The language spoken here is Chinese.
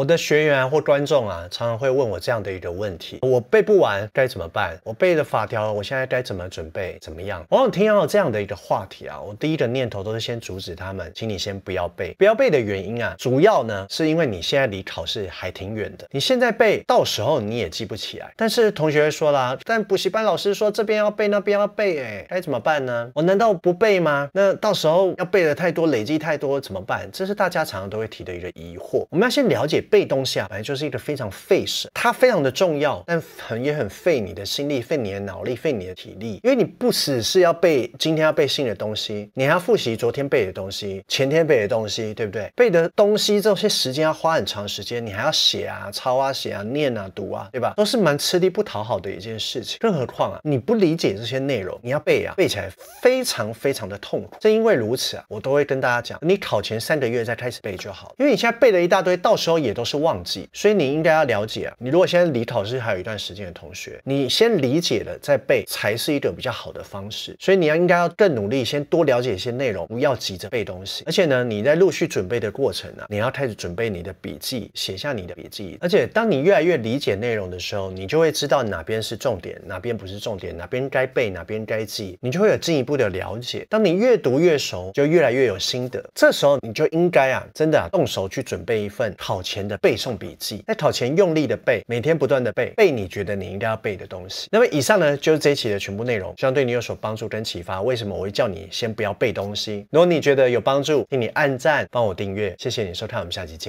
我的学员或观众啊，常常会问我这样的一个问题：我背不完该怎么办？我背的法条，我现在该怎么准备？怎么样？往往听到这样的一个话题啊，我第一个念头都是先阻止他们，请你先不要背。不要背的原因啊，主要呢是因为你现在离考试还挺远的，你现在背，到时候你也记不起来。但是同学说了，但补习班老师说这边要背，那边要背，哎，该怎么办呢？我难道不背吗？那到时候要背的太多，累积太多怎么办？这是大家常常都会提的一个疑惑。我们要先了解。背东西啊，本来就是一个非常费事，它非常的重要，但很也很费你的心力，费你的脑力，费你的体力。因为你不只是要背今天要背新的东西，你还要复习昨天背的东西，前天背的东西，对不对？背的东西这些时间要花很长时间，你还要写啊、抄啊、写啊、念啊、读啊，对吧？都是蛮吃力不讨好的一件事情。更何况啊，你不理解这些内容，你要背啊，背起来非常非常的痛苦。正因为如此啊，我都会跟大家讲，你考前三个月再开始背就好，因为你现在背了一大堆，到时候也都。都是旺季，所以你应该要了解啊。你如果现在离考试还有一段时间的同学，你先理解了再背才是一个比较好的方式。所以你要应该要更努力，先多了解一些内容，不要急着背东西。而且呢，你在陆续准备的过程啊，你要开始准备你的笔记，写下你的笔记。而且当你越来越理解内容的时候，你就会知道哪边是重点，哪边不是重点，哪边该背，哪边该记，你就会有进一步的了解。当你越读越熟，就越来越有心得。这时候你就应该啊，真的啊、动手去准备一份考前。的背诵笔记，在考前用力的背，每天不断的背，背你觉得你应该要背的东西。那么以上呢就是这一期的全部内容，希望对你有所帮助跟启发。为什么我会叫你先不要背东西？如果你觉得有帮助，请你按赞，帮我订阅，谢谢你收看，我们下期见。